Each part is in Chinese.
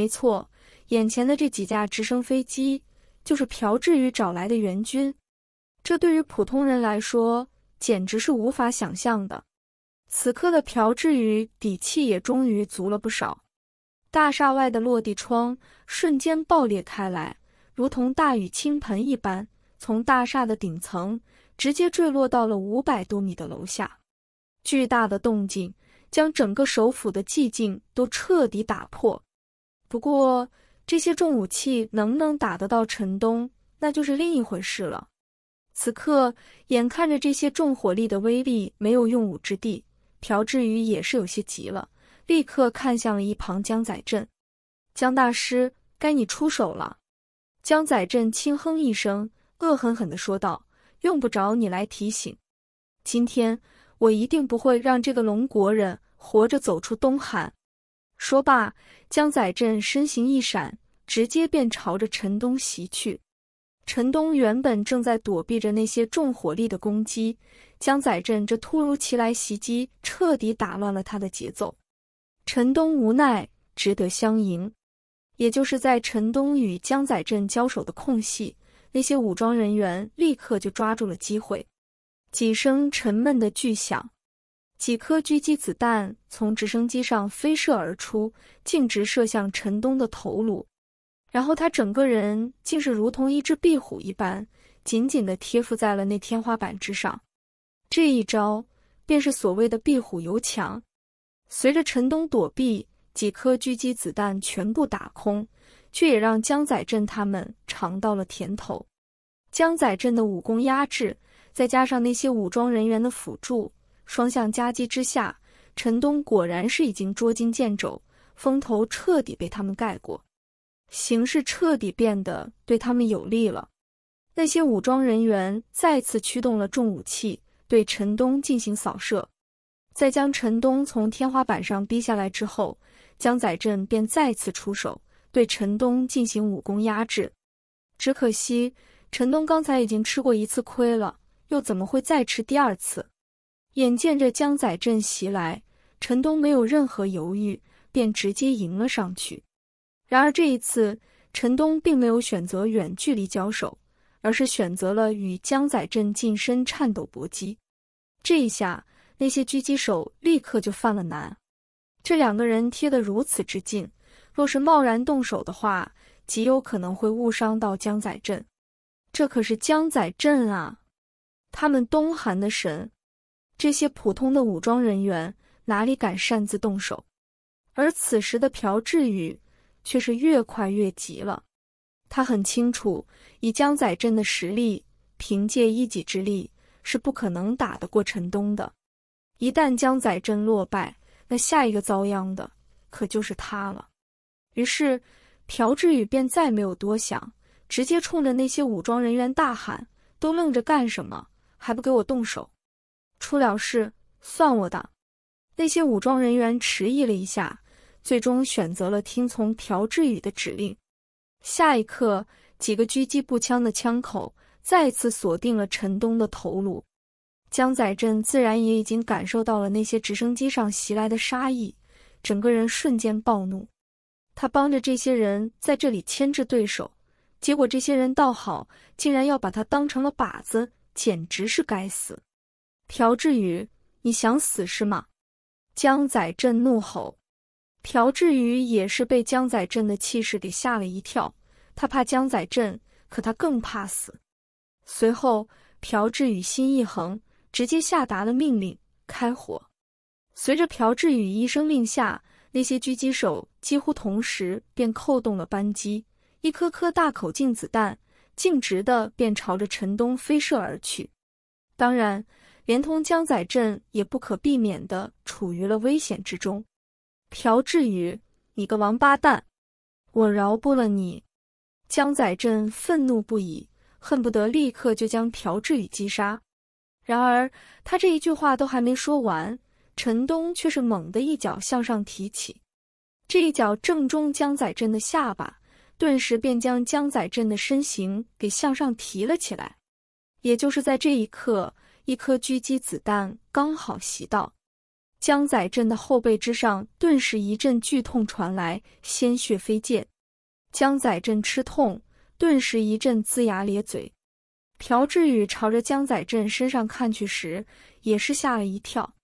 没错，眼前的这几架直升飞机就是朴志宇找来的援军。这对于普通人来说，简直是无法想象的。此刻的朴志宇底气也终于足了不少。大厦外的落地窗瞬间爆裂开来，如同大雨倾盆一般，从大厦的顶层直接坠落到了五百多米的楼下。巨大的动静将整个首府的寂静都彻底打破。不过，这些重武器能不能打得到陈东，那就是另一回事了。此刻，眼看着这些重火力的威力没有用武之地，朴志宇也是有些急了，立刻看向了一旁江宰镇。江大师，该你出手了。江宰镇轻哼一声，恶狠狠的说道：“用不着你来提醒，今天我一定不会让这个龙国人活着走出东海。”说罢，江载镇身形一闪，直接便朝着陈东袭去。陈东原本正在躲避着那些重火力的攻击，江载镇这突如其来袭击，彻底打乱了他的节奏。陈东无奈，只得相迎。也就是在陈东与江载镇交手的空隙，那些武装人员立刻就抓住了机会，几声沉闷的巨响。几颗狙击子弹从直升机上飞射而出，径直射向陈东的头颅，然后他整个人竟是如同一只壁虎一般，紧紧地贴附在了那天花板之上。这一招便是所谓的壁虎游墙。随着陈东躲避，几颗狙击子弹全部打空，却也让江载镇他们尝到了甜头。江载镇的武功压制，再加上那些武装人员的辅助。双向夹击之下，陈东果然是已经捉襟见肘，风头彻底被他们盖过，形势彻底变得对他们有利了。那些武装人员再次驱动了重武器，对陈东进行扫射，在将陈东从天花板上逼下来之后，江载镇便再次出手，对陈东进行武功压制。只可惜，陈东刚才已经吃过一次亏了，又怎么会再吃第二次？眼见着江仔镇袭来，陈东没有任何犹豫，便直接迎了上去。然而这一次，陈东并没有选择远距离交手，而是选择了与江仔镇近身颤抖搏击。这一下，那些狙击手立刻就犯了难。这两个人贴得如此之近，若是贸然动手的话，极有可能会误伤到江仔镇。这可是江仔镇啊，他们东韩的神。这些普通的武装人员哪里敢擅自动手？而此时的朴志宇却是越快越急了。他很清楚，以江仔镇的实力，凭借一己之力是不可能打得过陈东的。一旦江仔镇落败，那下一个遭殃的可就是他了。于是，朴志宇便再没有多想，直接冲着那些武装人员大喊：“都愣着干什么？还不给我动手！”出了事，算我的。那些武装人员迟疑了一下，最终选择了听从朴志宇的指令。下一刻，几个狙击步枪的枪口再次锁定了陈东的头颅。江载镇自然也已经感受到了那些直升机上袭来的杀意，整个人瞬间暴怒。他帮着这些人在这里牵制对手，结果这些人倒好，竟然要把他当成了靶子，简直是该死！朴志宇，你想死是吗？江载振怒吼。朴志宇也是被江载镇的气势给吓了一跳，他怕江载镇，可他更怕死。随后，朴志宇心一横，直接下达了命令：开火。随着朴志宇一声令下，那些狙击手几乎同时便扣动了扳机，一颗颗大口径子弹径直的便朝着陈东飞射而去。当然。连同江仔镇也不可避免的处于了危险之中。朴志宇，你个王八蛋，我饶不了你！江仔镇愤怒不已，恨不得立刻就将朴志宇击杀。然而他这一句话都还没说完，陈东却是猛地一脚向上提起，这一脚正中江仔镇的下巴，顿时便将江仔镇的身形给向上提了起来。也就是在这一刻。一颗狙击子弹刚好袭到江载镇的后背之上，顿时一阵剧痛传来，鲜血飞溅。江载镇吃痛，顿时一阵龇牙咧嘴。朴志宇朝着江载镇身上看去时，也是吓了一跳。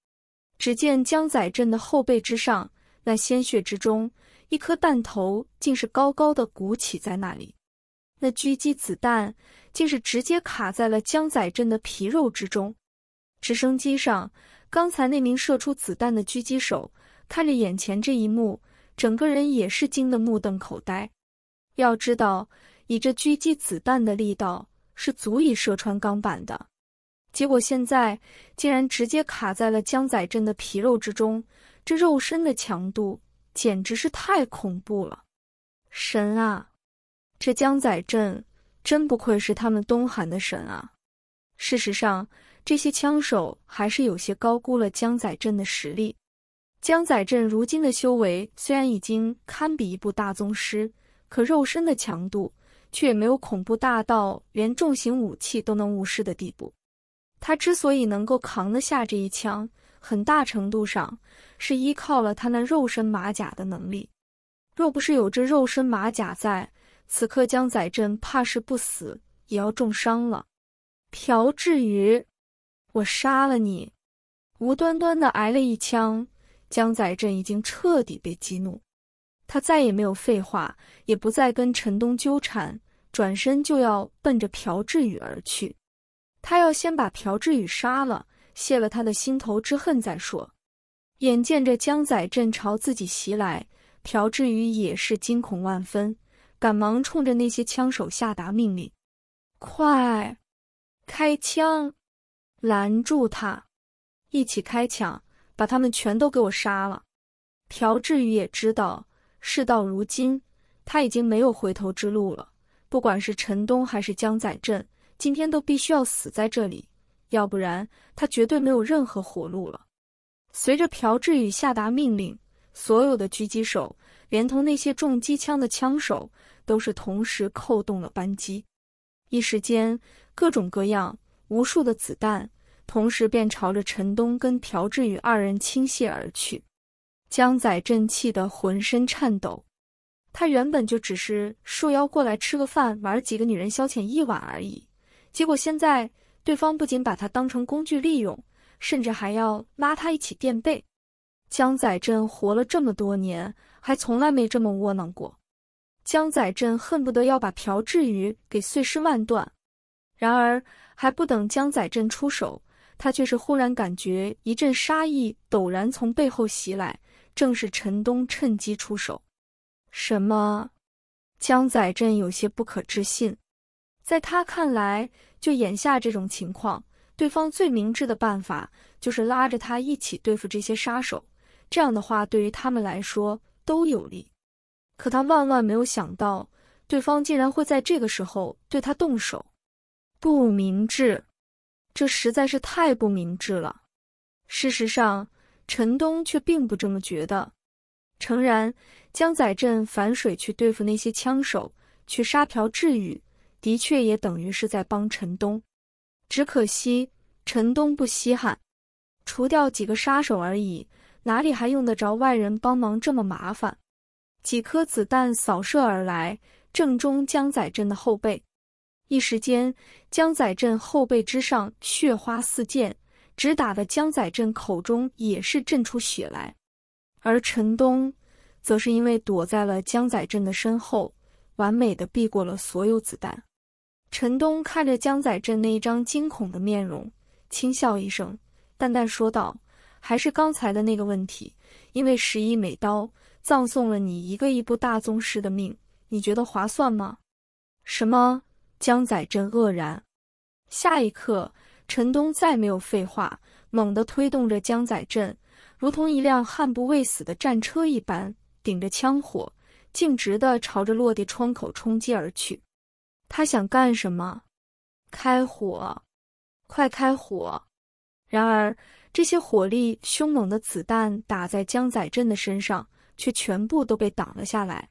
只见江载镇的后背之上，那鲜血之中，一颗弹头竟是高高的鼓起在那里，那狙击子弹。竟是直接卡在了江载镇的皮肉之中。直升机上，刚才那名射出子弹的狙击手看着眼前这一幕，整个人也是惊得目瞪口呆。要知道，以这狙击子弹的力道，是足以射穿钢板的。结果现在竟然直接卡在了江载镇的皮肉之中，这肉身的强度简直是太恐怖了！神啊，这江载镇！真不愧是他们东韩的神啊！事实上，这些枪手还是有些高估了江载镇的实力。江载镇如今的修为虽然已经堪比一部大宗师，可肉身的强度却也没有恐怖大到连重型武器都能无视的地步。他之所以能够扛得下这一枪，很大程度上是依靠了他那肉身马甲的能力。若不是有这肉身马甲在，此刻江载镇怕是不死也要重伤了。朴志宇，我杀了你！无端端的挨了一枪，江载镇已经彻底被激怒，他再也没有废话，也不再跟陈东纠缠，转身就要奔着朴志宇而去。他要先把朴志宇杀了，泄了他的心头之恨再说。眼见着江载镇朝自己袭来，朴志宇也是惊恐万分。赶忙冲着那些枪手下达命令：“快开枪，拦住他！一起开枪，把他们全都给我杀了！”朴志宇也知道，事到如今他已经没有回头之路了。不管是陈东还是江仔镇，今天都必须要死在这里，要不然他绝对没有任何活路了。随着朴志宇下达命令，所有的狙击手，连同那些重机枪的枪手。都是同时扣动了扳机，一时间各种各样、无数的子弹同时便朝着陈东跟朴智宇二人倾泻而去。江宰镇气得浑身颤抖。他原本就只是受邀过来吃个饭、玩几个女人、消遣一晚而已，结果现在对方不仅把他当成工具利用，甚至还要拉他一起垫背。江宰镇活了这么多年，还从来没这么窝囊过。江载镇恨不得要把朴志宇给碎尸万段，然而还不等江载镇出手，他却是忽然感觉一阵杀意陡然从背后袭来，正是陈东趁机出手。什么？江载镇有些不可置信，在他看来，就眼下这种情况，对方最明智的办法就是拉着他一起对付这些杀手，这样的话对于他们来说都有利。可他万万没有想到，对方竟然会在这个时候对他动手，不明智，这实在是太不明智了。事实上，陈东却并不这么觉得。诚然，江仔镇反水去对付那些枪手，去杀朴志宇，的确也等于是在帮陈东。只可惜，陈东不稀罕，除掉几个杀手而已，哪里还用得着外人帮忙这么麻烦？几颗子弹扫射而来，正中江载震的后背。一时间，江载震后背之上血花四溅，直打得江载震口中也是震出血来。而陈东则是因为躲在了江载震的身后，完美的避过了所有子弹。陈东看着江载震那一张惊恐的面容，轻笑一声，淡淡说道：“还是刚才的那个问题，因为十亿美刀。”葬送了你一个一部大宗师的命，你觉得划算吗？什么？江载镇愕然。下一刻，陈东再没有废话，猛地推动着江载镇，如同一辆悍不畏死的战车一般，顶着枪火，径直的朝着落地窗口冲击而去。他想干什么？开火！快开火！然而，这些火力凶猛的子弹打在江载镇的身上。却全部都被挡了下来。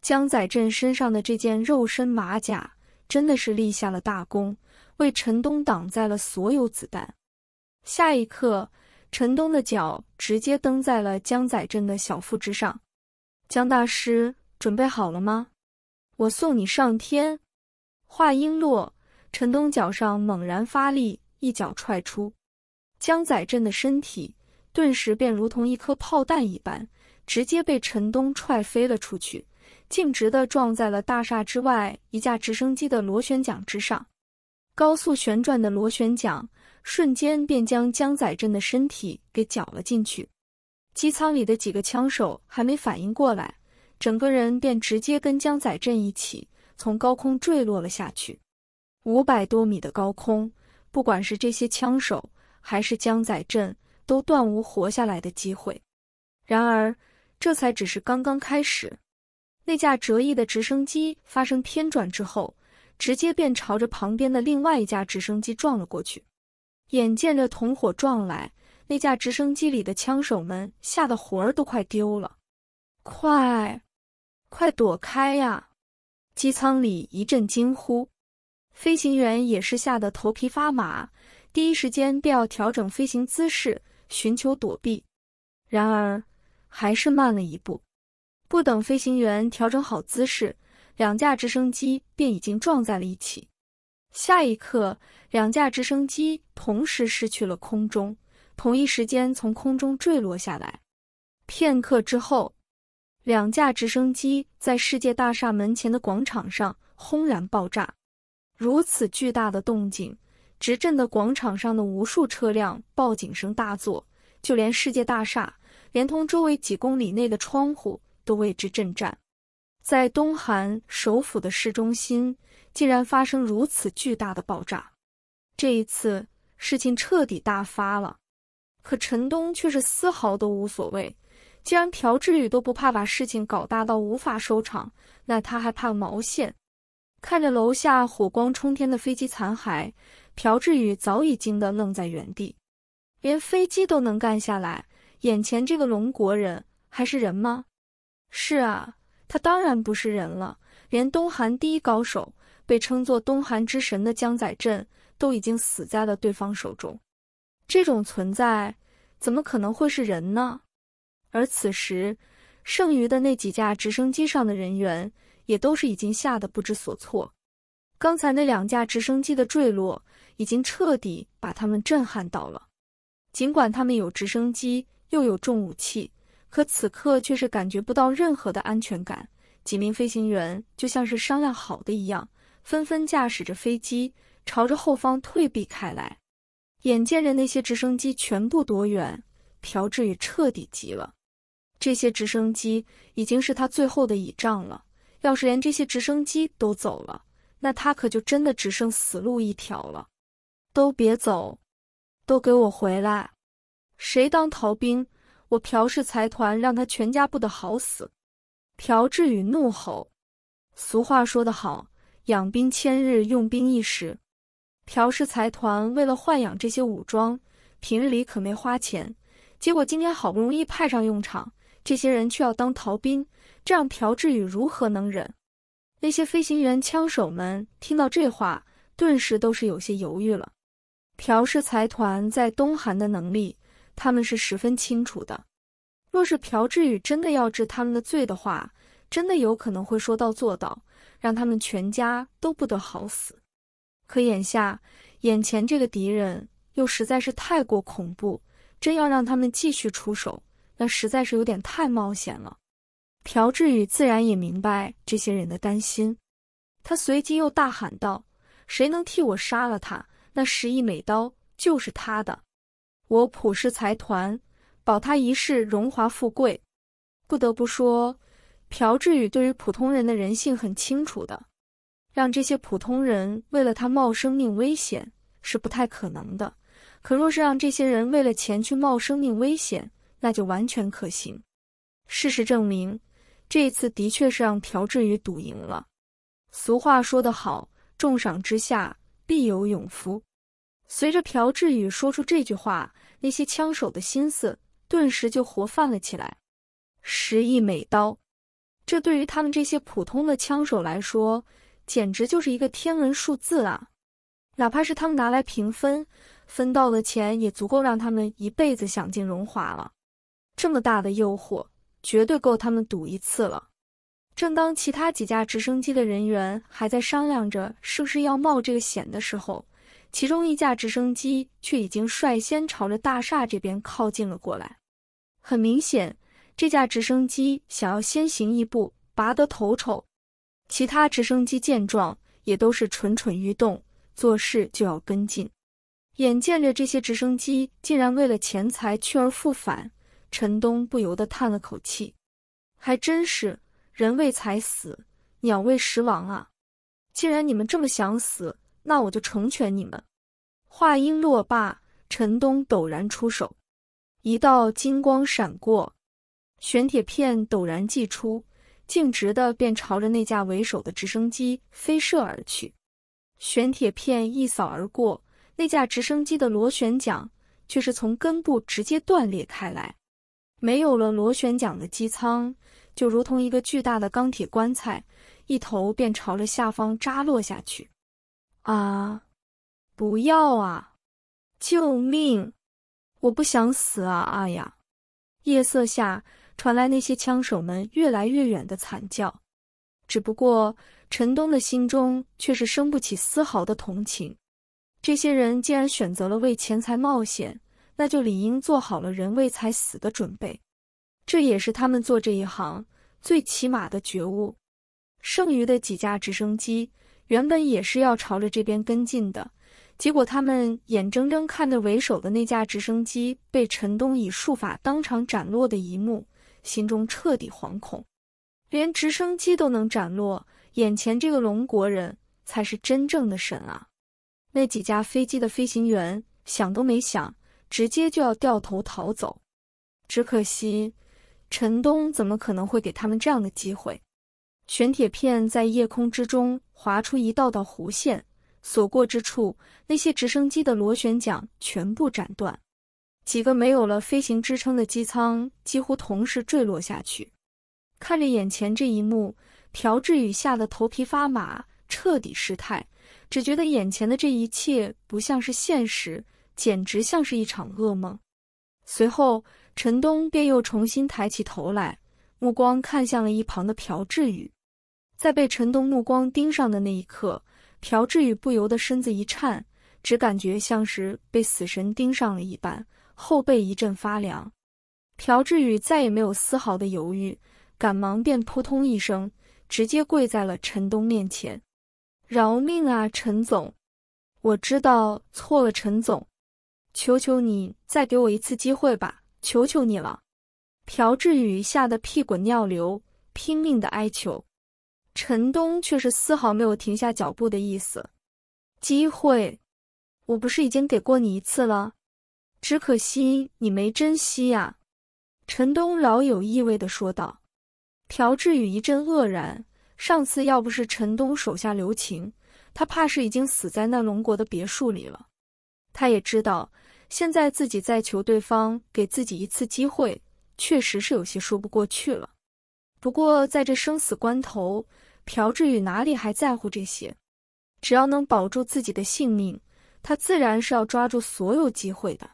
江载镇身上的这件肉身马甲真的是立下了大功，为陈东挡在了所有子弹。下一刻，陈东的脚直接蹬在了江载镇的小腹之上。江大师准备好了吗？我送你上天。话音落，陈东脚上猛然发力，一脚踹出，江载镇的身体顿时便如同一颗炮弹一般。直接被陈东踹飞了出去，径直的撞在了大厦之外一架直升机的螺旋桨之上。高速旋转的螺旋桨瞬间便将江载镇的身体给绞了进去。机舱里的几个枪手还没反应过来，整个人便直接跟江载镇一起从高空坠落了下去。五百多米的高空，不管是这些枪手还是江载镇，都断无活下来的机会。然而。这才只是刚刚开始。那架折翼的直升机发生偏转之后，直接便朝着旁边的另外一架直升机撞了过去。眼见着同伙撞来，那架直升机里的枪手们吓得魂儿都快丢了，快，快躲开呀！机舱里一阵惊呼，飞行员也是吓得头皮发麻，第一时间便要调整飞行姿势，寻求躲避。然而。还是慢了一步，不等飞行员调整好姿势，两架直升机便已经撞在了一起。下一刻，两架直升机同时失去了空中，同一时间从空中坠落下来。片刻之后，两架直升机在世界大厦门前的广场上轰然爆炸。如此巨大的动静，直震得广场上的无数车辆报警声大作，就连世界大厦。连同周围几公里内的窗户都为之震颤，在东韩首府的市中心竟然发生如此巨大的爆炸，这一次事情彻底大发了。可陈东却是丝毫都无所谓，既然朴志宇都不怕把事情搞大到无法收场，那他还怕毛线？看着楼下火光冲天的飞机残骸，朴志宇早已惊得愣在原地，连飞机都能干下来。眼前这个龙国人还是人吗？是啊，他当然不是人了。连东韩第一高手，被称作东韩之神的江载镇都已经死在了对方手中。这种存在怎么可能会是人呢？而此时，剩余的那几架直升机上的人员也都是已经吓得不知所措。刚才那两架直升机的坠落已经彻底把他们震撼到了。尽管他们有直升机。又有重武器，可此刻却是感觉不到任何的安全感。几名飞行员就像是商量好的一样，纷纷驾驶着飞机朝着后方退避开来。眼见着那些直升机全部躲远，朴志宇彻底急了。这些直升机已经是他最后的倚仗了，要是连这些直升机都走了，那他可就真的只剩死路一条了。都别走，都给我回来！谁当逃兵？我朴氏财团让他全家不得好死！朴志宇怒吼。俗话说得好，养兵千日，用兵一时。朴氏财团为了豢养这些武装，平日里可没花钱，结果今天好不容易派上用场，这些人却要当逃兵，这让朴志宇如何能忍？那些飞行员、枪手们听到这话，顿时都是有些犹豫了。朴氏财团在东韩的能力。他们是十分清楚的，若是朴志宇真的要治他们的罪的话，真的有可能会说到做到，让他们全家都不得好死。可眼下，眼前这个敌人又实在是太过恐怖，真要让他们继续出手，那实在是有点太冒险了。朴志宇自然也明白这些人的担心，他随即又大喊道：“谁能替我杀了他？那十亿美刀就是他的。”我朴氏财团保他一世荣华富贵。不得不说，朴志宇对于普通人的人性很清楚的。让这些普通人为了他冒生命危险是不太可能的，可若是让这些人为了钱去冒生命危险，那就完全可行。事实证明，这一次的确是让朴志宇赌赢了。俗话说得好，重赏之下必有勇夫。随着朴智宇说出这句话，那些枪手的心思顿时就活泛了起来。十亿美刀，这对于他们这些普通的枪手来说，简直就是一个天文数字啊！哪怕是他们拿来平分，分到的钱也足够让他们一辈子享尽荣华了。这么大的诱惑，绝对够他们赌一次了。正当其他几架直升机的人员还在商量着是不是要冒这个险的时候，其中一架直升机却已经率先朝着大厦这边靠近了过来，很明显，这架直升机想要先行一步，拔得头筹。其他直升机见状，也都是蠢蠢欲动，做事就要跟进。眼见着这些直升机竟然为了钱财去而复返，陈东不由得叹了口气：“还真是人为财死，鸟为食亡啊！既然你们这么想死。”那我就成全你们。话音落罢，陈东陡然出手，一道金光闪过，玄铁片陡然祭出，径直的便朝着那架为首的直升机飞射而去。玄铁片一扫而过，那架直升机的螺旋桨却是从根部直接断裂开来，没有了螺旋桨的机舱，就如同一个巨大的钢铁棺材，一头便朝着下方扎落下去。啊！不要啊！救命！我不想死啊！啊呀！夜色下传来那些枪手们越来越远的惨叫。只不过陈东的心中却是生不起丝毫的同情。这些人既然选择了为钱财冒险，那就理应做好了人为财死的准备。这也是他们做这一行最起码的觉悟。剩余的几架直升机。原本也是要朝着这边跟进的，结果他们眼睁睁看着为首的那架直升机被陈东以术法当场斩落的一幕，心中彻底惶恐。连直升机都能斩落，眼前这个龙国人才是真正的神啊！那几架飞机的飞行员想都没想，直接就要掉头逃走。只可惜，陈东怎么可能会给他们这样的机会？玄铁片在夜空之中。划出一道道弧线，所过之处，那些直升机的螺旋桨全部斩断，几个没有了飞行支撑的机舱几乎同时坠落下去。看着眼前这一幕，朴志宇吓得头皮发麻，彻底失态，只觉得眼前的这一切不像是现实，简直像是一场噩梦。随后，陈东便又重新抬起头来，目光看向了一旁的朴志宇。在被陈东目光盯上的那一刻，朴志宇不由得身子一颤，只感觉像是被死神盯上了一般，后背一阵发凉。朴志宇再也没有丝毫的犹豫，赶忙便扑通一声，直接跪在了陈东面前：“饶命啊，陈总，我知道错了，陈总，求求你再给我一次机会吧，求求你了！”朴志宇吓得屁滚尿流，拼命的哀求。陈东却是丝毫没有停下脚步的意思。机会，我不是已经给过你一次了？只可惜你没珍惜呀。陈东饶有意味的说道。朴志宇一阵愕然，上次要不是陈东手下留情，他怕是已经死在那龙国的别墅里了。他也知道，现在自己再求对方给自己一次机会，确实是有些说不过去了。不过在这生死关头。朴智宇哪里还在乎这些？只要能保住自己的性命，他自然是要抓住所有机会的。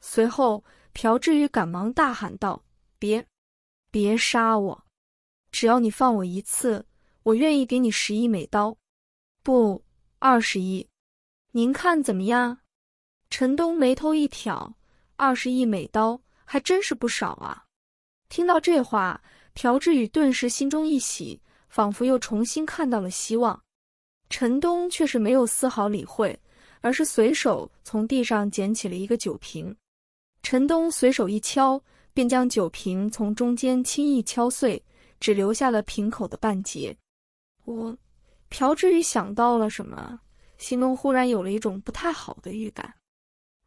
随后，朴智宇赶忙大喊道：“别，别杀我！只要你放我一次，我愿意给你十亿美刀，不，二十亿。您看怎么样？”陈东眉头一挑：“二十亿美刀还真是不少啊！”听到这话，朴智宇顿时心中一喜。仿佛又重新看到了希望，陈东却是没有丝毫理会，而是随手从地上捡起了一个酒瓶。陈东随手一敲，便将酒瓶从中间轻易敲碎，只留下了瓶口的半截。我，朴志宇想到了什么，心中忽然有了一种不太好的预感。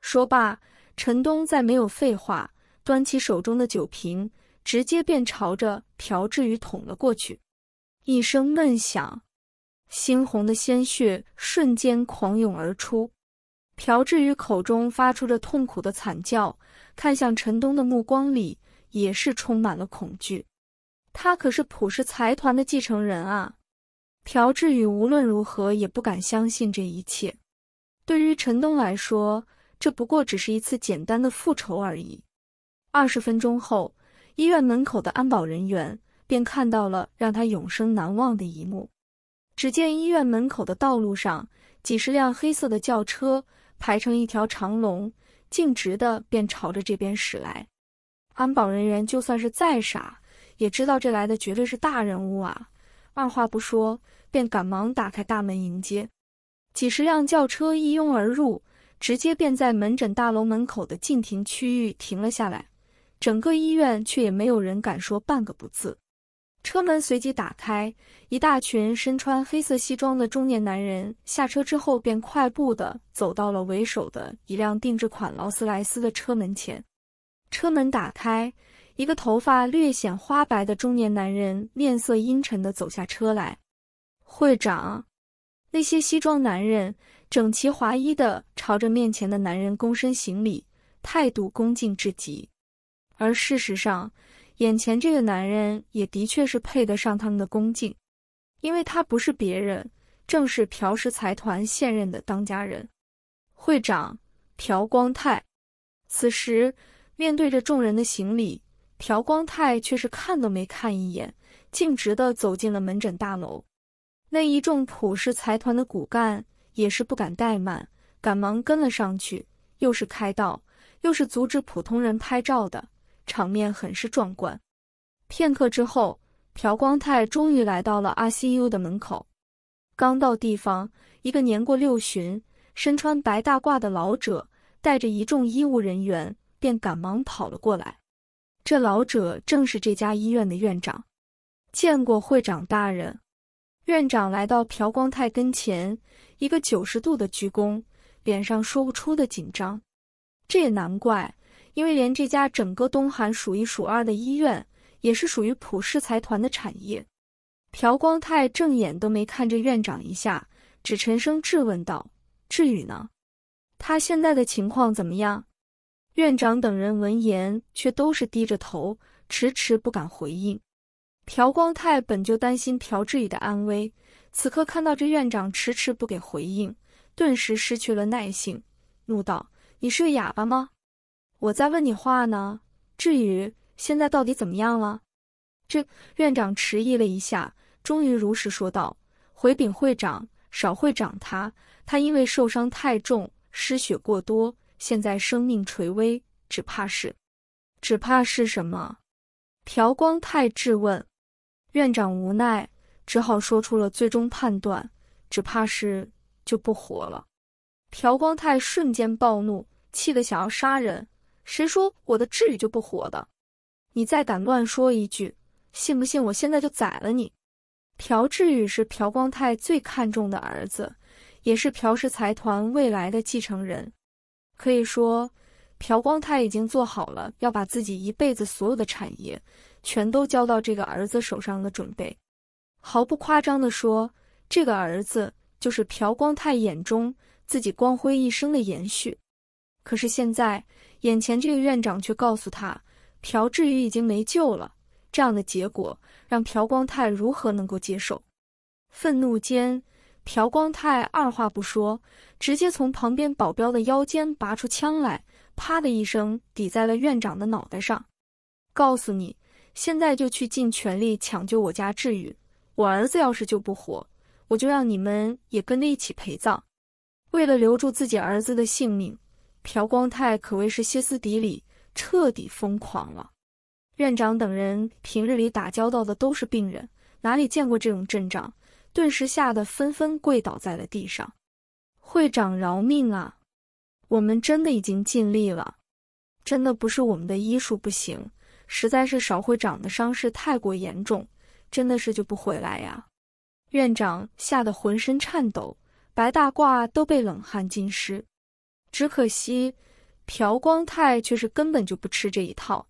说罢，陈东再没有废话，端起手中的酒瓶，直接便朝着朴志宇捅了过去。一声闷响，猩红的鲜血瞬间狂涌而出，朴志宇口中发出着痛苦的惨叫，看向陈东的目光里也是充满了恐惧。他可是朴氏财团的继承人啊！朴志宇无论如何也不敢相信这一切。对于陈东来说，这不过只是一次简单的复仇而已。二十分钟后，医院门口的安保人员。便看到了让他永生难忘的一幕。只见医院门口的道路上，几十辆黑色的轿车排成一条长龙，径直的便朝着这边驶来。安保人员就算是再傻，也知道这来的绝对是大人物啊！二话不说，便赶忙打开大门迎接。几十辆轿车一拥而入，直接便在门诊大楼门口的禁停区域停了下来。整个医院却也没有人敢说半个不字。车门随即打开，一大群身穿黑色西装的中年男人下车之后，便快步的走到了为首的一辆定制款劳斯莱斯的车门前。车门打开，一个头发略显花白的中年男人面色阴沉的走下车来。会长，那些西装男人整齐划一的朝着面前的男人躬身行礼，态度恭敬至极。而事实上，眼前这个男人也的确是配得上他们的恭敬，因为他不是别人，正是朴氏财团现任的当家人，会长朴光泰。此时面对着众人的行礼，朴光泰却是看都没看一眼，径直的走进了门诊大楼。那一众朴氏财团的骨干也是不敢怠慢，赶忙跟了上去，又是开道，又是阻止普通人拍照的。场面很是壮观。片刻之后，朴光泰终于来到了 ICU 的门口。刚到地方，一个年过六旬、身穿白大褂的老者带着一众医务人员便赶忙跑了过来。这老者正是这家医院的院长。见过会长大人。院长来到朴光泰跟前，一个九十度的鞠躬，脸上说不出的紧张。这也难怪。因为连这家整个东韩数一数二的医院，也是属于普氏财团的产业。朴光泰正眼都没看这院长一下，只沉声质问道：“智宇呢？他现在的情况怎么样？”院长等人闻言，却都是低着头，迟迟不敢回应。朴光泰本就担心朴智宇的安危，此刻看到这院长迟迟不给回应，顿时失去了耐性，怒道：“你是个哑巴吗？”我在问你话呢。至于现在到底怎么样了？这院长迟疑了一下，终于如实说道：“回禀会长，少会长他他因为受伤太重，失血过多，现在生命垂危，只怕是……只怕是什么？”朴光泰质问。院长无奈，只好说出了最终判断：“只怕是就不活了。”朴光泰瞬间暴怒，气得想要杀人。谁说我的智宇就不活的？你再敢乱说一句，信不信我现在就宰了你？朴智宇是朴光泰最看重的儿子，也是朴氏财团未来的继承人。可以说，朴光泰已经做好了要把自己一辈子所有的产业全都交到这个儿子手上的准备。毫不夸张的说，这个儿子就是朴光泰眼中自己光辉一生的延续。可是现在。眼前这个院长却告诉他，朴志宇已经没救了。这样的结果让朴光泰如何能够接受？愤怒间，朴光泰二话不说，直接从旁边保镖的腰间拔出枪来，啪的一声抵在了院长的脑袋上。告诉你，现在就去尽全力抢救我家志宇。我儿子要是救不活，我就让你们也跟着一起陪葬。为了留住自己儿子的性命。朴光泰可谓是歇斯底里，彻底疯狂了。院长等人平日里打交道的都是病人，哪里见过这种阵仗，顿时吓得纷纷跪倒在了地上。“会长饶命啊！我们真的已经尽力了，真的不是我们的医术不行，实在是少会长的伤势太过严重，真的是救不回来呀！”院长吓得浑身颤抖，白大褂都被冷汗浸湿。只可惜，朴光泰却是根本就不吃这一套，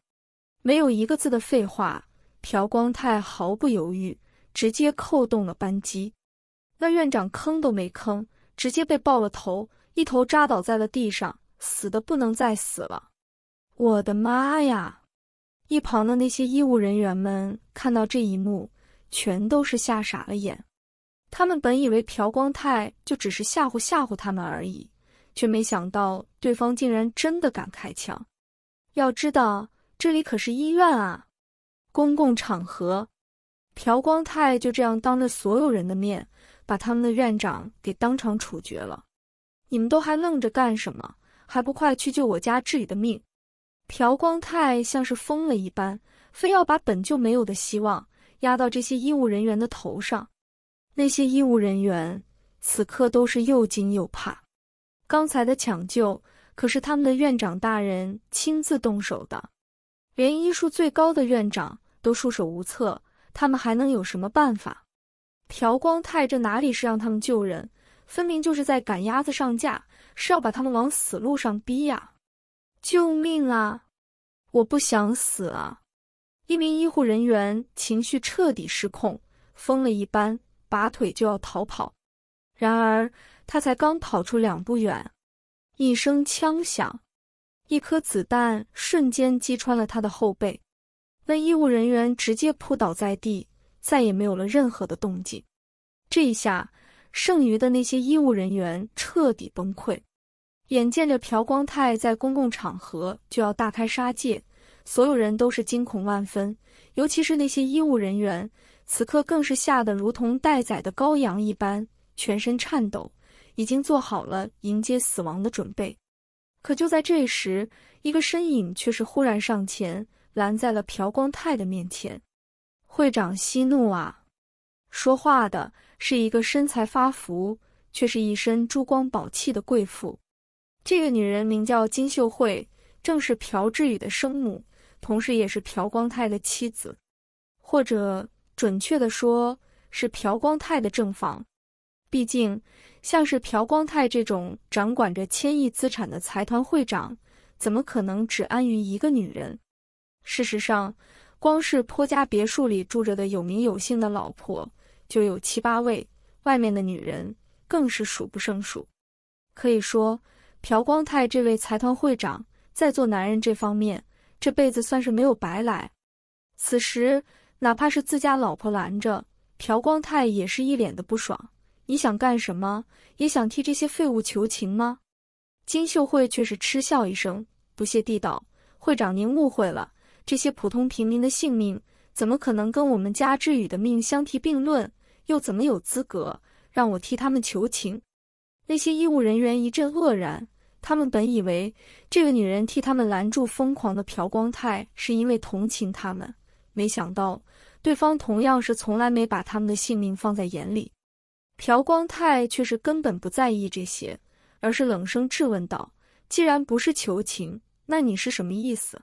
没有一个字的废话。朴光泰毫不犹豫，直接扣动了扳机。那院长吭都没吭，直接被爆了头，一头扎倒在了地上，死的不能再死了。我的妈呀！一旁的那些医务人员们看到这一幕，全都是吓傻了眼。他们本以为朴光泰就只是吓唬吓唬他们而已。却没想到，对方竟然真的敢开枪！要知道，这里可是医院啊，公共场合。朴光泰就这样当着所有人的面，把他们的院长给当场处决了。你们都还愣着干什么？还不快去救我家智宇的命！朴光泰像是疯了一般，非要把本就没有的希望压到这些医务人员的头上。那些医务人员此刻都是又惊又怕。刚才的抢救可是他们的院长大人亲自动手的，连医术最高的院长都束手无策，他们还能有什么办法？朴光泰这哪里是让他们救人，分明就是在赶鸭子上架，是要把他们往死路上逼呀！救命啊！我不想死啊！一名医护人员情绪彻底失控，疯了一般拔腿就要逃跑。然而，他才刚跑出两步远，一声枪响，一颗子弹瞬间击穿了他的后背，那医务人员直接扑倒在地，再也没有了任何的动静。这一下，剩余的那些医务人员彻底崩溃。眼见着朴光泰在公共场合就要大开杀戒，所有人都是惊恐万分，尤其是那些医务人员，此刻更是吓得如同待宰的羔羊一般。全身颤抖，已经做好了迎接死亡的准备。可就在这时，一个身影却是忽然上前，拦在了朴光泰的面前。“会长息怒啊！”说话的是一个身材发福，却是一身珠光宝气的贵妇。这个女人名叫金秀慧，正是朴智宇的生母，同时也是朴光泰的妻子，或者准确的说，是朴光泰的正房。毕竟，像是朴光泰这种掌管着千亿资产的财团会长，怎么可能只安于一个女人？事实上，光是坡家别墅里住着的有名有姓的老婆就有七八位，外面的女人更是数不胜数。可以说，朴光泰这位财团会长在做男人这方面，这辈子算是没有白来。此时，哪怕是自家老婆拦着朴光泰，也是一脸的不爽。你想干什么？也想替这些废物求情吗？金秀慧却是嗤笑一声，不屑地道：“会长，您误会了。这些普通平民的性命，怎么可能跟我们家之宇的命相提并论？又怎么有资格让我替他们求情？”那些医务人员一阵愕然，他们本以为这个女人替他们拦住疯狂的朴光泰是因为同情他们，没想到对方同样是从来没把他们的性命放在眼里。朴光泰却是根本不在意这些，而是冷声质问道：“既然不是求情，那你是什么意思？”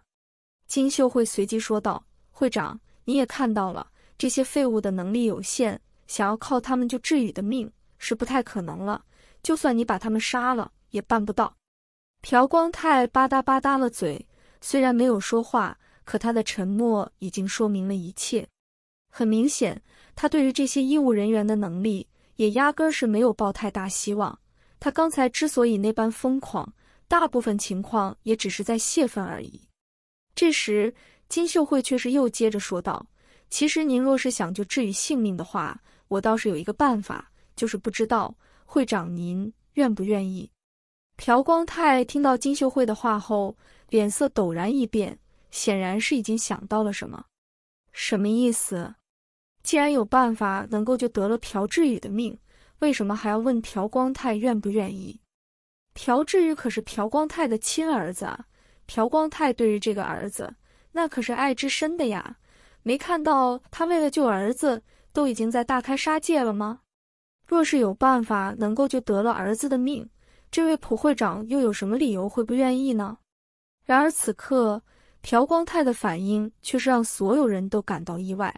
金秀慧随即说道：“会长，你也看到了，这些废物的能力有限，想要靠他们救智宇的命是不太可能了。就算你把他们杀了，也办不到。”朴光泰吧嗒吧嗒了嘴，虽然没有说话，可他的沉默已经说明了一切。很明显，他对于这些医务人员的能力。也压根是没有抱太大希望。他刚才之所以那般疯狂，大部分情况也只是在泄愤而已。这时，金秀慧却是又接着说道：“其实您若是想就治愈性命的话，我倒是有一个办法，就是不知道会长您愿不愿意。”朴光泰听到金秀慧的话后，脸色陡然一变，显然是已经想到了什么。什么意思？既然有办法能够就得了朴志宇的命，为什么还要问朴光泰愿不愿意？朴志宇可是朴光泰的亲儿子，朴光泰对于这个儿子那可是爱之深的呀。没看到他为了救儿子都已经在大开杀戒了吗？若是有办法能够就得了儿子的命，这位朴会长又有什么理由会不愿意呢？然而此刻朴光泰的反应却是让所有人都感到意外。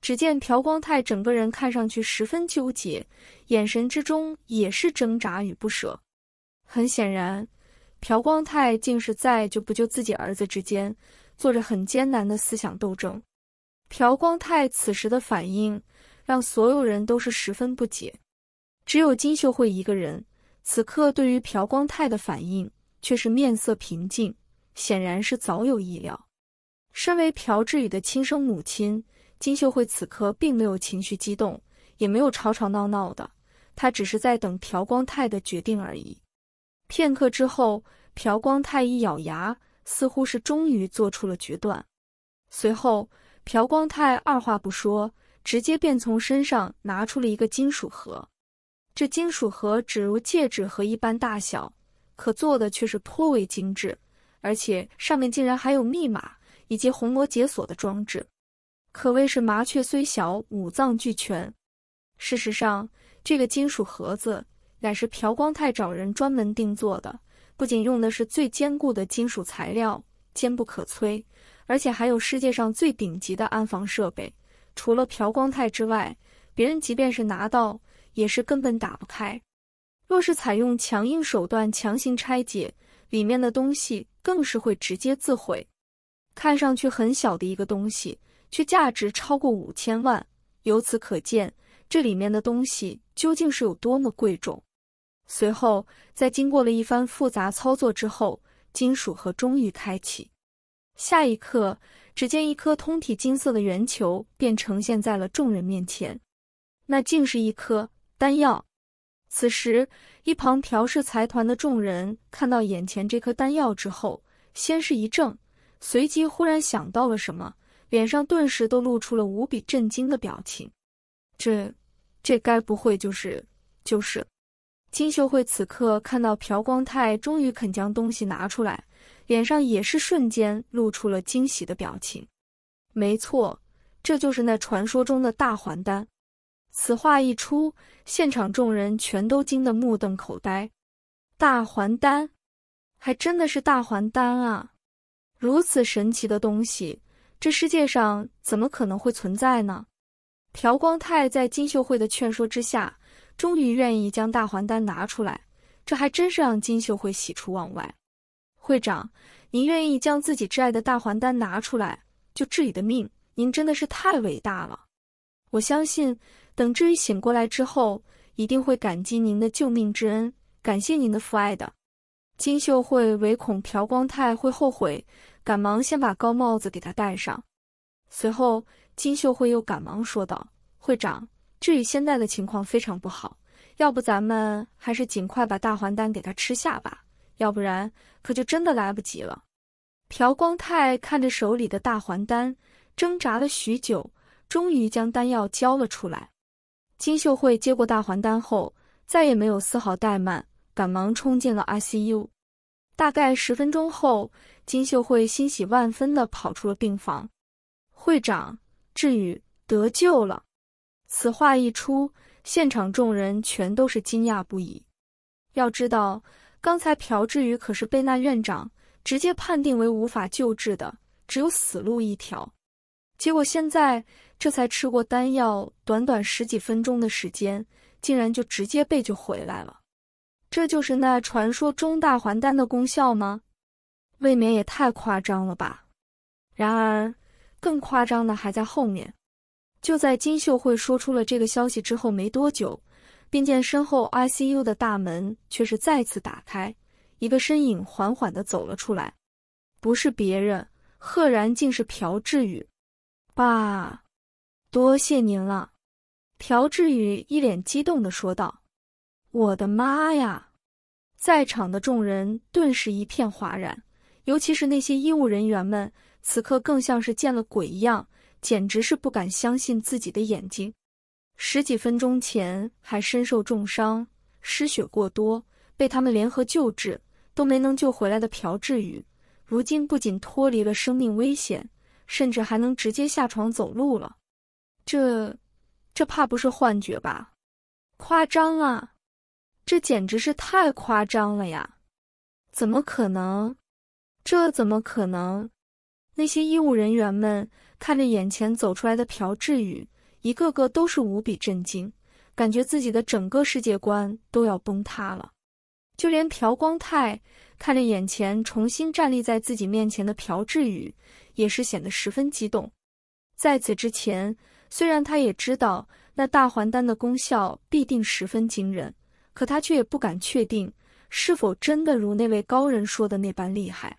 只见朴光泰整个人看上去十分纠结，眼神之中也是挣扎与不舍。很显然，朴光泰竟是在就不救自己儿子之间做着很艰难的思想斗争。朴光泰此时的反应让所有人都是十分不解，只有金秀慧一个人此刻对于朴光泰的反应却是面色平静，显然是早有意料。身为朴志宇的亲生母亲。金秀慧此刻并没有情绪激动，也没有吵吵闹闹的，她只是在等朴光泰的决定而已。片刻之后，朴光泰一咬牙，似乎是终于做出了决断。随后，朴光泰二话不说，直接便从身上拿出了一个金属盒。这金属盒只如戒指盒一般大小，可做的却是颇为精致，而且上面竟然还有密码以及虹膜解锁的装置。可谓是麻雀虽小，五脏俱全。事实上，这个金属盒子乃是朴光泰找人专门定做的，不仅用的是最坚固的金属材料，坚不可摧，而且还有世界上最顶级的安防设备。除了朴光泰之外，别人即便是拿到，也是根本打不开。若是采用强硬手段强行拆解，里面的东西更是会直接自毁。看上去很小的一个东西。却价值超过五千万，由此可见，这里面的东西究竟是有多么贵重。随后，在经过了一番复杂操作之后，金属盒终于开启。下一刻，只见一颗通体金色的圆球便呈现在了众人面前，那竟是一颗丹药。此时，一旁调试财团的众人看到眼前这颗丹药之后，先是一怔，随即忽然想到了什么。脸上顿时都露出了无比震惊的表情，这这该不会就是就是？金秀慧此刻看到朴光泰终于肯将东西拿出来，脸上也是瞬间露出了惊喜的表情。没错，这就是那传说中的大还丹。此话一出，现场众人全都惊得目瞪口呆。大还丹，还真的是大还丹啊！如此神奇的东西。这世界上怎么可能会存在呢？朴光泰在金秀慧的劝说之下，终于愿意将大还丹拿出来，这还真是让金秀慧喜出望外。会长，您愿意将自己挚爱的大还丹拿出来救智宇的命，您真的是太伟大了。我相信，等智宇醒过来之后，一定会感激您的救命之恩，感谢您的父爱的。金秀慧唯恐朴光泰会后悔。赶忙先把高帽子给他戴上，随后金秀慧又赶忙说道：“会长，志宇现在的情况非常不好，要不咱们还是尽快把大还丹给他吃下吧，要不然可就真的来不及了。”朴光泰看着手里的大还丹，挣扎了许久，终于将丹药交了出来。金秀慧接过大还丹后，再也没有丝毫怠慢，赶忙冲进了 ICU。大概十分钟后。金秀慧欣喜万分的跑出了病房，会长智宇得救了。此话一出，现场众人全都是惊讶不已。要知道，刚才朴志宇可是被那院长直接判定为无法救治的，只有死路一条。结果现在这才吃过丹药，短短十几分钟的时间，竟然就直接被救回来了。这就是那传说中大还丹的功效吗？未免也太夸张了吧！然而，更夸张的还在后面。就在金秀慧说出了这个消息之后没多久，便见身后 ICU 的大门却是再次打开，一个身影缓缓的走了出来，不是别人，赫然竟是朴志宇。爸，多谢您了！朴志宇一脸激动的说道：“我的妈呀！”在场的众人顿时一片哗然。尤其是那些医务人员们，此刻更像是见了鬼一样，简直是不敢相信自己的眼睛。十几分钟前还身受重伤、失血过多，被他们联合救治都没能救回来的朴志宇，如今不仅脱离了生命危险，甚至还能直接下床走路了。这，这怕不是幻觉吧？夸张啊！这简直是太夸张了呀！怎么可能？这怎么可能？那些医务人员们看着眼前走出来的朴智宇，一个个都是无比震惊，感觉自己的整个世界观都要崩塌了。就连朴光泰看着眼前重新站立在自己面前的朴智宇，也是显得十分激动。在此之前，虽然他也知道那大还丹的功效必定十分惊人，可他却也不敢确定是否真的如那位高人说的那般厉害。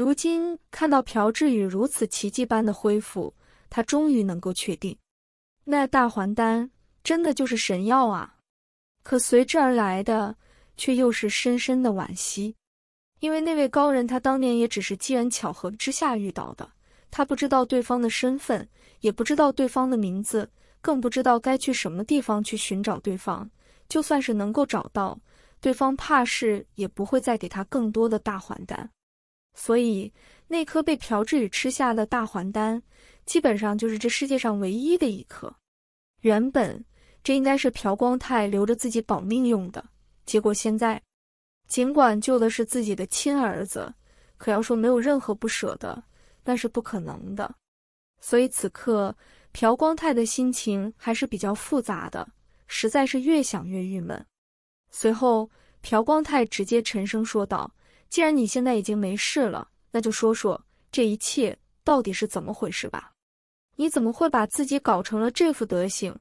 如今看到朴志宇如此奇迹般的恢复，他终于能够确定，那大还丹真的就是神药啊！可随之而来的却又是深深的惋惜，因为那位高人他当年也只是机缘巧合之下遇到的，他不知道对方的身份，也不知道对方的名字，更不知道该去什么地方去寻找对方。就算是能够找到对方，怕是也不会再给他更多的大还丹。所以那颗被朴智宇吃下的大还丹，基本上就是这世界上唯一的一颗。原本这应该是朴光泰留着自己保命用的，结果现在尽管救的是自己的亲儿子，可要说没有任何不舍的，那是不可能的。所以此刻朴光泰的心情还是比较复杂的，实在是越想越郁闷。随后朴光泰直接沉声说道。既然你现在已经没事了，那就说说这一切到底是怎么回事吧。你怎么会把自己搞成了这副德行？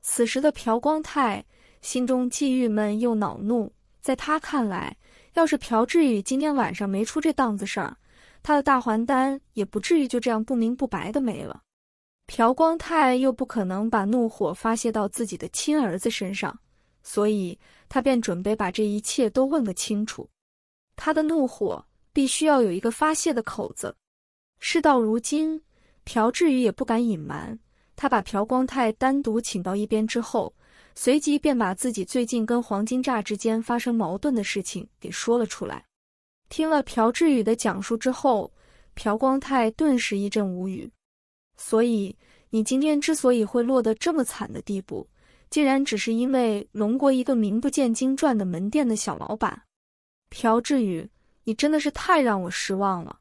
此时的朴光泰心中既郁闷又恼怒。在他看来，要是朴志宇今天晚上没出这档子事儿，他的大还丹也不至于就这样不明不白的没了。朴光泰又不可能把怒火发泄到自己的亲儿子身上，所以他便准备把这一切都问个清楚。他的怒火必须要有一个发泄的口子。事到如今，朴志宇也不敢隐瞒，他把朴光泰单独请到一边之后，随即便把自己最近跟黄金炸之间发生矛盾的事情给说了出来。听了朴志宇的讲述之后，朴光泰顿时一阵无语。所以，你今天之所以会落得这么惨的地步，竟然只是因为龙国一个名不见经传的门店的小老板。朴志宇，你真的是太让我失望了！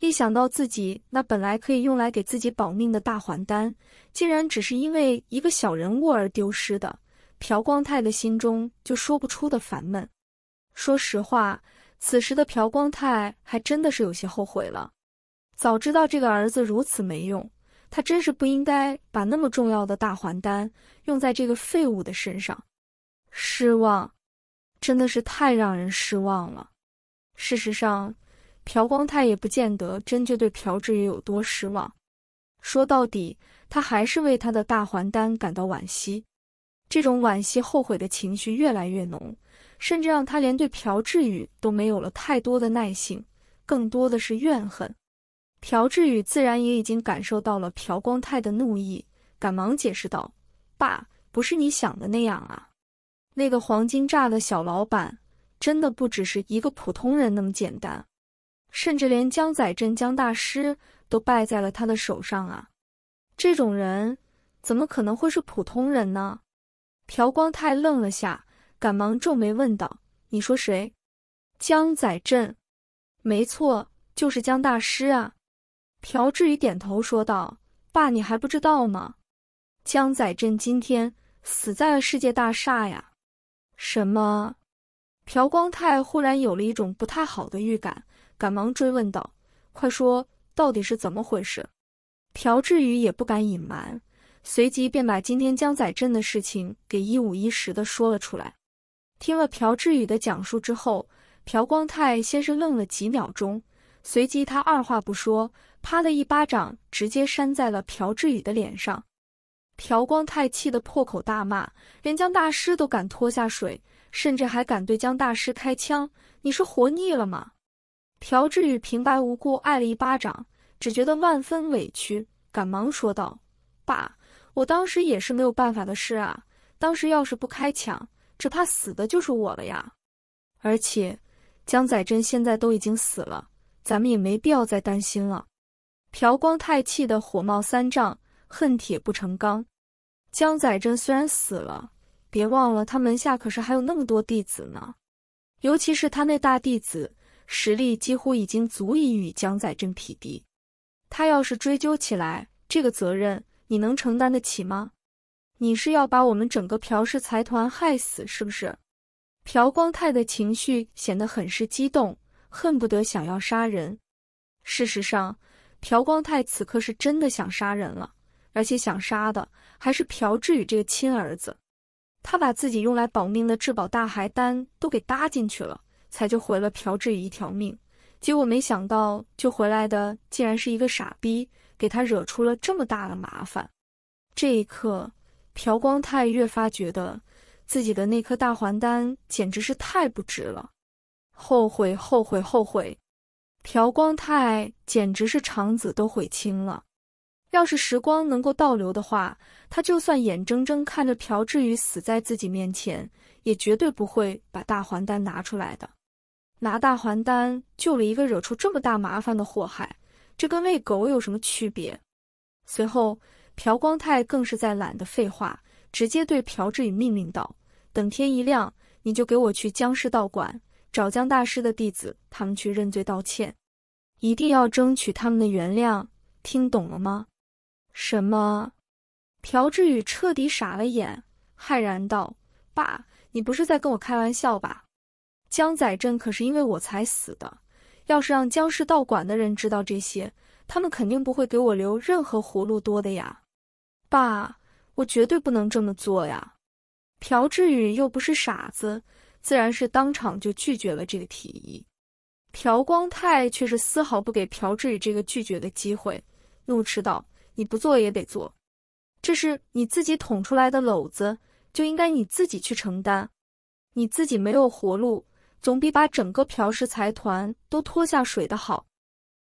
一想到自己那本来可以用来给自己保命的大还丹，竟然只是因为一个小人物而丢失的，朴光泰的心中就说不出的烦闷。说实话，此时的朴光泰还真的是有些后悔了。早知道这个儿子如此没用，他真是不应该把那么重要的大还丹用在这个废物的身上。失望。真的是太让人失望了。事实上，朴光泰也不见得真就对朴志宇有多失望。说到底，他还是为他的大还丹感到惋惜。这种惋惜、后悔的情绪越来越浓，甚至让他连对朴志宇都没有了太多的耐性，更多的是怨恨。朴志宇自然也已经感受到了朴光泰的怒意，赶忙解释道：“爸，不是你想的那样啊。”那个黄金炸的小老板，真的不只是一个普通人那么简单，甚至连江仔镇江大师都败在了他的手上啊！这种人怎么可能会是普通人呢？朴光泰愣了下，赶忙皱眉问道：“你说谁？江仔镇？没错，就是江大师啊！”朴志宇点头说道：“爸，你还不知道吗？江仔镇今天死在了世界大厦呀！”什么？朴光泰忽然有了一种不太好的预感，赶忙追问道：“快说，到底是怎么回事？”朴志宇也不敢隐瞒，随即便把今天江载镇的事情给一五一十的说了出来。听了朴志宇的讲述之后，朴光泰先是愣了几秒钟，随即他二话不说，啪的一巴掌直接扇在了朴志宇的脸上。朴光泰气得破口大骂，连江大师都敢拖下水，甚至还敢对江大师开枪，你是活腻了吗？朴志宇平白无故挨了一巴掌，只觉得万分委屈，赶忙说道：“爸，我当时也是没有办法的事啊，当时要是不开枪，只怕死的就是我了呀。而且江载真现在都已经死了，咱们也没必要再担心了。”朴光泰气得火冒三丈，恨铁不成钢。江载真虽然死了，别忘了他门下可是还有那么多弟子呢，尤其是他那大弟子，实力几乎已经足以与江载真匹敌。他要是追究起来，这个责任你能承担得起吗？你是要把我们整个朴氏财团害死，是不是？朴光泰的情绪显得很是激动，恨不得想要杀人。事实上，朴光泰此刻是真的想杀人了，而且想杀的。还是朴志宇这个亲儿子，他把自己用来保命的至宝大还丹都给搭进去了，才就回了朴志宇一条命。结果没想到，就回来的竟然是一个傻逼，给他惹出了这么大的麻烦。这一刻，朴光泰越发觉得自己的那颗大还丹简直是太不值了，后悔、后悔、后悔！朴光泰简直是肠子都悔青了。要是时光能够倒流的话，他就算眼睁睁看着朴志宇死在自己面前，也绝对不会把大还丹拿出来的。拿大还丹救了一个惹出这么大麻烦的祸害，这跟喂狗有什么区别？随后，朴光泰更是在懒得废话，直接对朴志宇命令道：“等天一亮，你就给我去江氏道馆找江大师的弟子，他们去认罪道歉，一定要争取他们的原谅。听懂了吗？”什么？朴志宇彻底傻了眼，骇然道：“爸，你不是在跟我开玩笑吧？江载镇可是因为我才死的，要是让江氏道馆的人知道这些，他们肯定不会给我留任何活路多的呀！爸，我绝对不能这么做呀！”朴志宇又不是傻子，自然是当场就拒绝了这个提议。朴光泰却是丝毫不给朴志宇这个拒绝的机会，怒斥道。你不做也得做，这是你自己捅出来的篓子，就应该你自己去承担。你自己没有活路，总比把整个朴氏财团都拖下水的好。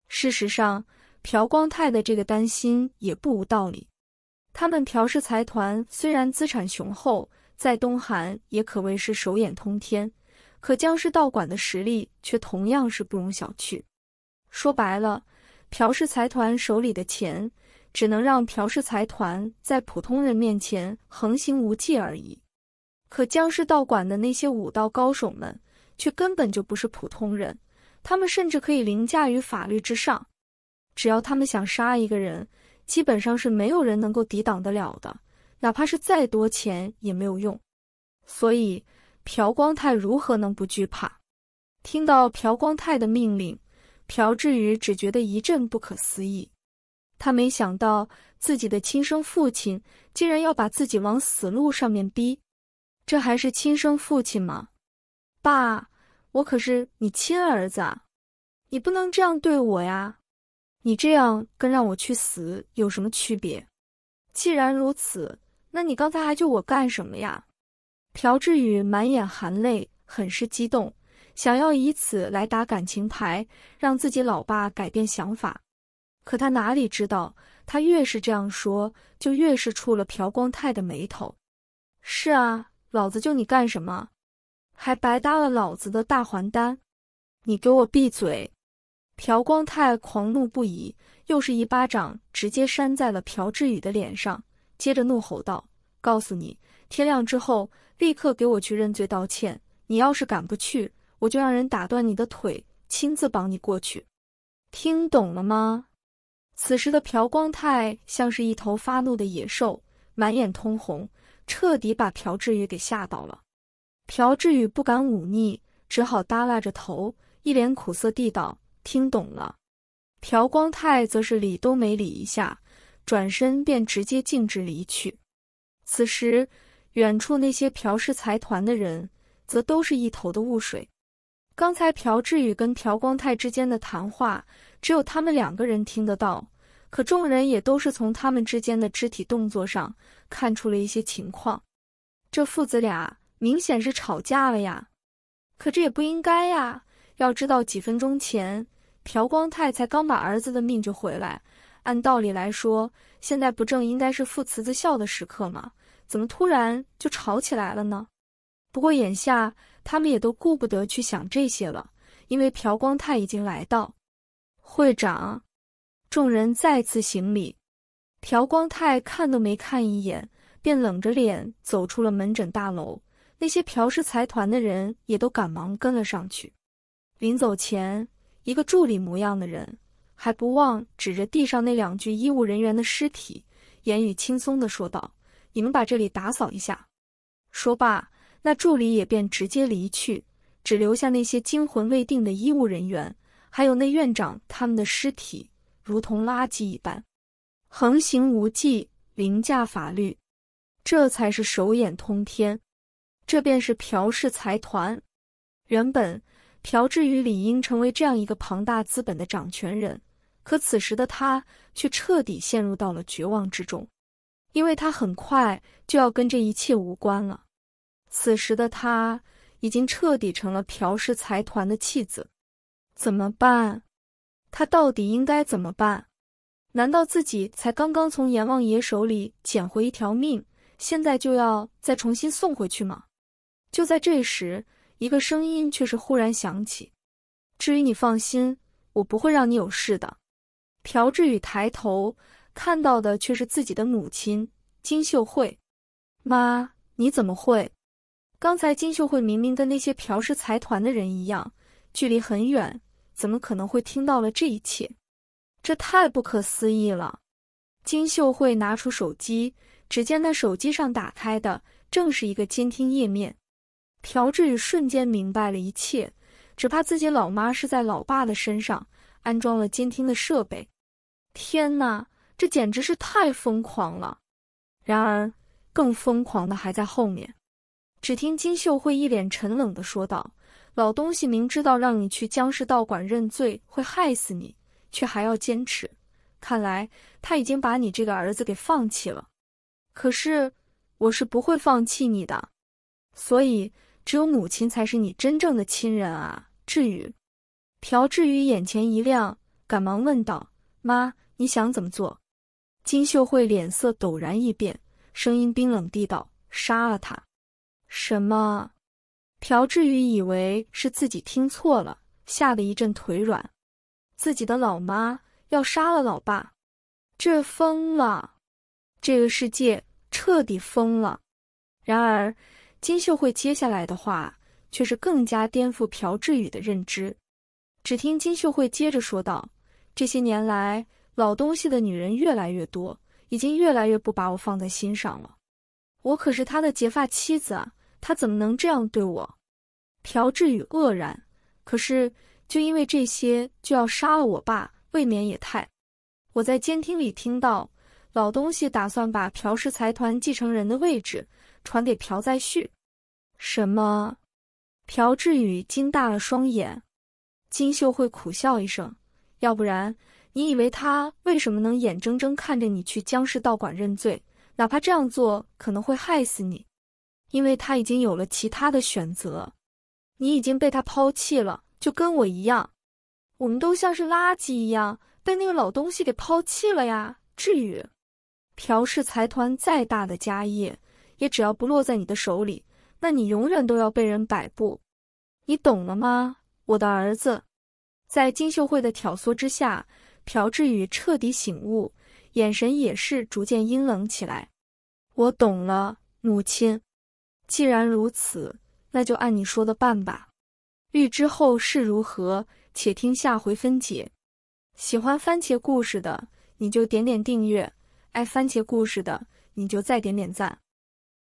事实上，朴光泰的这个担心也不无道理。他们朴氏财团虽然资产雄厚，在东韩也可谓是手眼通天，可僵尸道馆的实力却同样是不容小觑。说白了，朴氏财团手里的钱。只能让朴氏财团在普通人面前横行无忌而已。可僵氏道馆的那些武道高手们却根本就不是普通人，他们甚至可以凌驾于法律之上。只要他们想杀一个人，基本上是没有人能够抵挡得了的，哪怕是再多钱也没有用。所以朴光泰如何能不惧怕？听到朴光泰的命令，朴志宇只觉得一阵不可思议。他没想到自己的亲生父亲竟然要把自己往死路上面逼，这还是亲生父亲吗？爸，我可是你亲儿子啊，你不能这样对我呀！你这样跟让我去死有什么区别？既然如此，那你刚才还救我干什么呀？朴志宇满眼含泪，很是激动，想要以此来打感情牌，让自己老爸改变想法。可他哪里知道，他越是这样说，就越是触了朴光泰的眉头。是啊，老子救你干什么？还白搭了老子的大还丹！你给我闭嘴！朴光泰狂怒不已，又是一巴掌直接扇在了朴志宇的脸上，接着怒吼道：“告诉你，天亮之后立刻给我去认罪道歉。你要是赶不去，我就让人打断你的腿，亲自绑你过去。听懂了吗？”此时的朴光泰像是一头发怒的野兽，满眼通红，彻底把朴志宇给吓到了。朴志宇不敢忤逆，只好耷拉着头，一脸苦涩地道：“听懂了。”朴光泰则是理都没理一下，转身便直接径直离去。此时，远处那些朴氏财团的人则都是一头的雾水。刚才朴志宇跟朴光泰之间的谈话。只有他们两个人听得到，可众人也都是从他们之间的肢体动作上看出了一些情况。这父子俩明显是吵架了呀，可这也不应该呀。要知道几分钟前朴光泰才刚把儿子的命救回来，按道理来说，现在不正应该是父慈子孝的时刻吗？怎么突然就吵起来了呢？不过眼下他们也都顾不得去想这些了，因为朴光泰已经来到。会长，众人再次行礼。朴光泰看都没看一眼，便冷着脸走出了门诊大楼。那些朴氏财团的人也都赶忙跟了上去。临走前，一个助理模样的人还不忘指着地上那两具医务人员的尸体，言语轻松的说道：“你们把这里打扫一下。”说罢，那助理也便直接离去，只留下那些惊魂未定的医务人员。还有那院长，他们的尸体如同垃圾一般，横行无忌，凌驾法律，这才是手眼通天。这便是朴氏财团。原本朴志宇理应成为这样一个庞大资本的掌权人，可此时的他却彻底陷入到了绝望之中，因为他很快就要跟这一切无关了。此时的他已经彻底成了朴氏财团的弃子。怎么办？他到底应该怎么办？难道自己才刚刚从阎王爷手里捡回一条命，现在就要再重新送回去吗？就在这时，一个声音却是忽然响起：“至于你，放心，我不会让你有事的。”朴志宇抬头看到的却是自己的母亲金秀慧：“妈，你怎么会？刚才金秀慧明明跟那些朴氏财团的人一样，距离很远。”怎么可能会听到了这一切？这太不可思议了！金秀慧拿出手机，只见那手机上打开的正是一个监听页面。朴志宇瞬间明白了一切，只怕自己老妈是在老爸的身上安装了监听的设备。天哪，这简直是太疯狂了！然而，更疯狂的还在后面。只听金秀慧一脸沉冷的说道。老东西明知道让你去江氏道馆认罪会害死你，却还要坚持。看来他已经把你这个儿子给放弃了。可是我是不会放弃你的，所以只有母亲才是你真正的亲人啊！志宇，朴志宇眼前一亮，赶忙问道：“妈，你想怎么做？”金秀慧脸色陡然一变，声音冰冷地道：“杀了他！”什么？朴志宇以为是自己听错了，吓得一阵腿软。自己的老妈要杀了老爸，这疯了！这个世界彻底疯了。然而，金秀慧接下来的话却是更加颠覆朴志宇的认知。只听金秀慧接着说道：“这些年来，老东西的女人越来越多，已经越来越不把我放在心上了。我可是他的结发妻子啊！”他怎么能这样对我？朴志宇愕然。可是，就因为这些就要杀了我爸，未免也太……我在监听里听到老东西打算把朴氏财团继承人的位置传给朴载旭。什么？朴志宇惊大了双眼。金秀慧苦笑一声：“要不然，你以为他为什么能眼睁睁看着你去江氏道馆认罪？哪怕这样做可能会害死你？”因为他已经有了其他的选择，你已经被他抛弃了，就跟我一样，我们都像是垃圾一样被那个老东西给抛弃了呀。至于，朴氏财团再大的家业，也只要不落在你的手里，那你永远都要被人摆布，你懂了吗，我的儿子？在金秀慧的挑唆之下，朴志宇彻底醒悟，眼神也是逐渐阴冷起来。我懂了，母亲。既然如此，那就按你说的办吧。欲知后事如何，且听下回分解。喜欢番茄故事的，你就点点订阅；爱番茄故事的，你就再点点赞。